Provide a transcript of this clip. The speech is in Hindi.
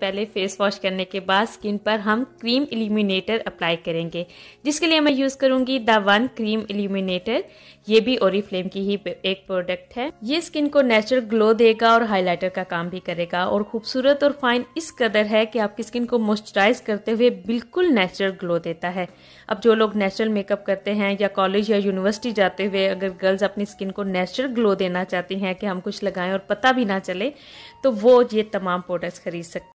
पहले फेस वॉश करने के बाद स्किन पर हम क्रीम इल्यूमिनेटर अप्लाई करेंगे जिसके लिए मैं यूज़ करूंगी द वन क्रीम इल्यूमिनेटर ये भी ओरी फ्लेम की ही एक प्रोडक्ट है ये स्किन को नेचुरल ग्लो देगा और हाइलाइटर का काम भी करेगा और खूबसूरत और फाइन इस कदर है कि आपकी स्किन को मॉइस्चराइज करते हुए बिल्कुल नेचुरल ग्लो देता है अब जो लोग नेचुरल मेकअप करते हैं या कॉलेज या यूनिवर्सिटी जाते हुए अगर गर्ल्स अपनी स्किन को नेचुरल ग्लो देना चाहती हैं कि हम कुछ लगाएं और पता भी ना चले तो वो ये तमाम प्रोडक्ट्स खरीद सकते